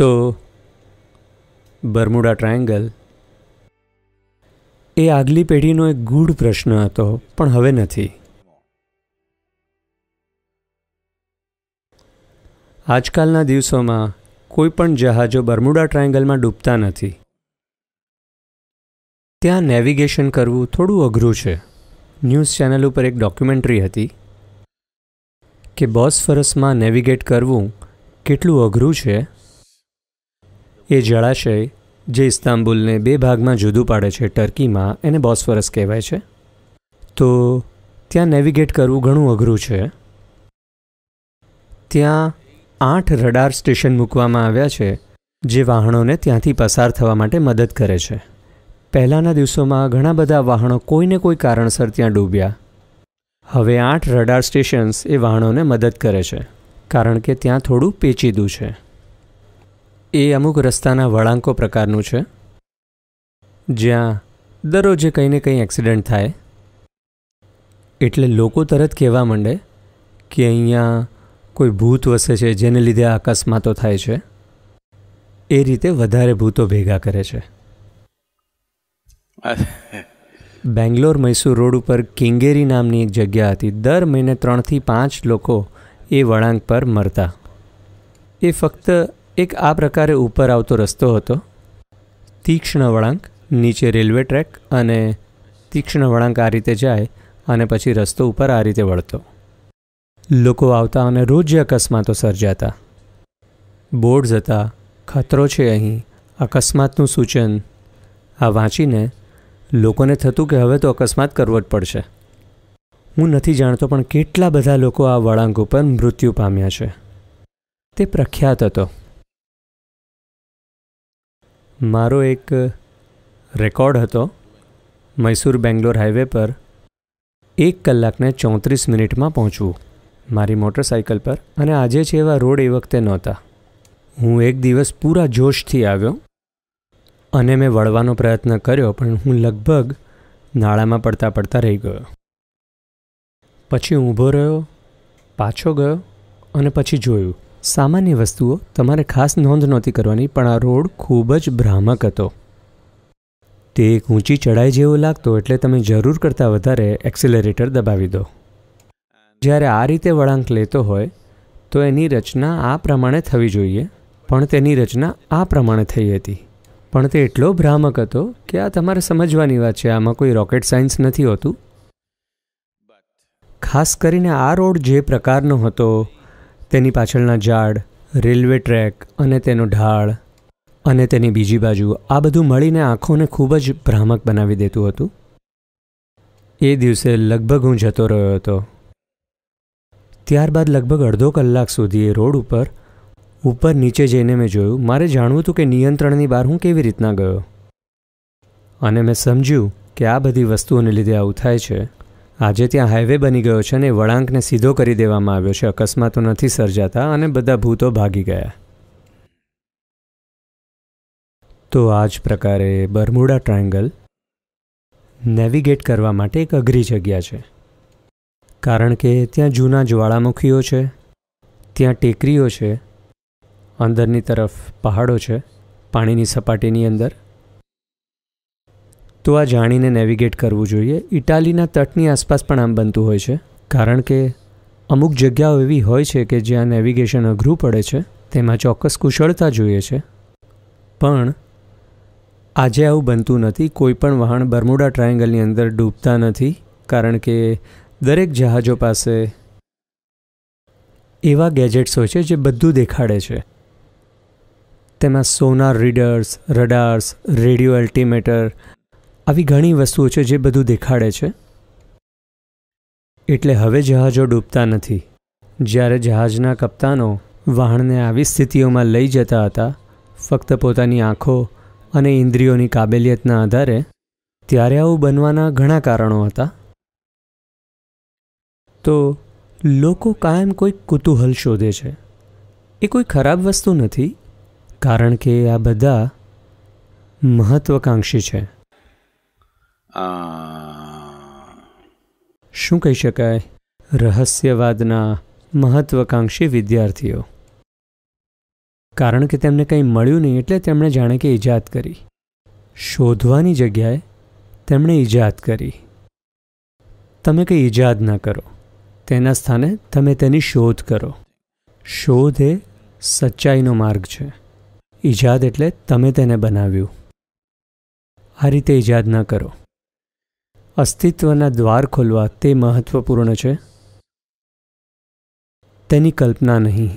તો Bermuda triangle એ આગલી પેઢીનો એક ગૂઢ પ્રશ્ન હતો પણ હવે નથી આજકાલના દિવસોમાં કોઈ પણ જહાજો બરમુડા ટ્રાયંગલમાં ડૂબતા નથી ત્યાં નેવિગેશન કરવું થોડું અઘરું છે ન્યૂઝ ચેનલ ઉપર એક ડોક્યુમેન્ટરી હતી કે બોસ ફરસમાં નેવિગેટ કરવું કેટલું અઘરું છે એ જળાશય જે ઇસ્તાંબુલને બે ભાગમાં જુદું પાડે છે ટર્કીમાં એને બોસ્ફરસ કહેવાય છે તો ત્યાં નેવિગેટ કરવું ઘણું અઘરું છે ત્યાં આઠ રડાર સ્ટેશન મૂકવામાં આવ્યા છે જે વાહનોને ત્યાંથી પસાર થવા માટે મદદ કરે છે પહેલાંના દિવસોમાં ઘણા બધા વાહનો કોઈને કોઈ કારણસર ત્યાં ડૂબ્યા હવે આઠ રડાર સ્ટેશન્સ એ વાહનોને મદદ કરે છે કારણ કે ત્યાં થોડું પેચીદું છે એ અમુક રસ્તાના વળાંકો પ્રકારનું છે જ્યાં દરરોજે કંઈ ને કંઈ એક્સિડન્ટ થાય એટલે લોકો તરત કહેવા માંડે કે અહીંયા કોઈ ભૂત વસે છે જેને લીધે આ અકસ્માતો થાય છે એ રીતે વધારે ભૂતો ભેગા કરે છે બેંગ્લોર મૈસૂર રોડ ઉપર કિંગેરી નામની એક જગ્યા હતી દર મહિને ત્રણથી પાંચ લોકો એ વળાંક પર મરતા એ ફક્ત એક આ પ્રકારે ઉપર આવતો રસ્તો હતો તીક્ષ્ણ વળાંક નીચે રેલવે ટ્રેક અને તીક્ષ્ણ વળાંક આ રીતે જાય અને પછી રસ્તો ઉપર આ રીતે વળતો લોકો આવતા અને રોજ અકસ્માતો સર્જાતા બોર્ડ્સ હતા ખતરો છે અહીં અકસ્માતનું સૂચન આ વાંચીને લોકોને થતું કે હવે તો અકસ્માત કરવો જ પડશે હું નથી જાણતો પણ કેટલા બધા લોકો આ વળાંક ઉપર મૃત્યુ પામ્યા છે તે પ્રખ્યાત હતો મારો એક રેકોર્ડ હતો મૈસૂર બેંગ્લોર હાઈવે પર એક કલાકને ચોત્રીસ મિનિટમાં પહોંચવું મારી મોટરસાઇકલ પર અને આજે છે એવા રોડ એ વખતે નહોતા હું એક દિવસ પૂરા જોશથી આવ્યો અને મેં વળવાનો પ્રયત્ન કર્યો પણ હું લગભગ નાળામાં પડતા પડતા રહી ગયો પછી ઊભો રહ્યો પાછો ગયો અને પછી જોયું સામાન્ય વસ્તુઓ તમારે ખાસ નોંધ નહોતી કરવાની પણ આ રોડ ખૂબ જ ભ્રામક હતો તે એક ઊંચી ચઢાઈ જેવો લાગતો એટલે તમે જરૂર કરતાં વધારે એક્સિલરેટર દબાવી દો જ્યારે આ રીતે વળાંક લેતો હોય તો એની રચના આ પ્રમાણે થવી જોઈએ પણ તેની રચના આ પ્રમાણે થઈ હતી પણ તે એટલો ભ્રામક હતો કે આ તમારે સમજવાની વાત છે આમાં કોઈ રોકેટ સાયન્સ નથી હોતું ખાસ કરીને આ રોડ જે પ્રકારનો હતો તેની પાછળના ઝાડ રેલવે ટ્રેક અને તેનો ઢાળ અને તેની બીજી બાજુ આ બધું મળીને આંખોને ખૂબ જ ભ્રામક બનાવી દેતું હતું એ દિવસે લગભગ હું જતો રહ્યો હતો ત્યારબાદ લગભગ અડધો કલાક સુધી એ રોડ ઉપર ઉપર નીચે જઈને મેં જોયું મારે જાણવું હતું કે નિયંત્રણની બહાર હું કેવી રીતના ગયો અને મેં સમજ્યું કે આ બધી વસ્તુઓને લીધે આવું થાય છે આજે ત્યાં હાઈવે બની ગયો છે અને વળાંકને સીધો કરી દેવામાં આવ્યો છે અકસ્માતો નથી સર્જાતા અને બધા ભૂતો ભાગી ગયા તો આ જ પ્રકારે બરમુડા ટ્રાયંગલ નેવિગેટ કરવા માટે એક અઘરી જગ્યા છે કારણ કે ત્યાં જૂના જ્વાળામુખીઓ છે ત્યાં ટેકરીઓ છે અંદરની તરફ પહાડો છે પાણીની સપાટીની અંદર તો આ જાણીને નેવિગેટ કરવું જોઈએ ઇટાલીના તટની આસપાસ પણ આમ બનતું હોય છે કારણ કે અમુક જગ્યાઓ એવી હોય છે કે જ્યાં નેવિગેશન અઘરું પડે છે તેમાં ચોક્કસ કુશળતા જોઈએ છે પણ આજે આવું બનતું નથી કોઈપણ વાહન બરમુડા બર્મુડા ટ્રાયેંગલની અંદર ડૂબતા નથી કારણ કે દરેક જહાજો પાસે એવા ગેજેટ્સ હોય છે જે બધું દેખાડે છે તેમાં સોનાર રીડર્સ રડાર્સ રેડિયો અલ્ટિમેટર આવી ઘણી વસ્તુઓ છે જે બધું દેખાડે છે એટલે હવે જહાજો ડૂબતા નથી જ્યારે જહાજના કપ્તાનો વહાણને આવી સ્થિતિઓમાં લઈ જતા હતા ફક્ત પોતાની આંખો અને ઇન્દ્રિયોની કાબેલિયતના આધારે ત્યારે આવું બનવાના ઘણા કારણો હતા તો લોકો કાયમ કોઈ કુતૂહલ શોધે છે એ કોઈ ખરાબ વસ્તુ નથી કારણ કે આ બધા મહત્વકાંક્ષી છે શું કહી શકાય રહસ્યવાદના મહત્વકાંક્ષી વિદ્યાર્થીઓ કારણ કે તેમને કંઈ મળ્યું નહીં એટલે તેમણે જાણે કે ઈજાદ કરી શોધવાની જગ્યાએ તેમણે ઈજાદ કરી તમે કંઈ ઈજાદ ના કરો તેના સ્થાને તમે તેની શોધ કરો શોધ એ સચ્ચાઈનો માર્ગ છે ઈજાદ એટલે તમે તેને બનાવ્યું આ રીતે ઈજાદ ના કરો અસ્તિત્વના દ્વાર ખોલવા તે મહત્વપૂર્ણ છે તેની કલ્પના નહીં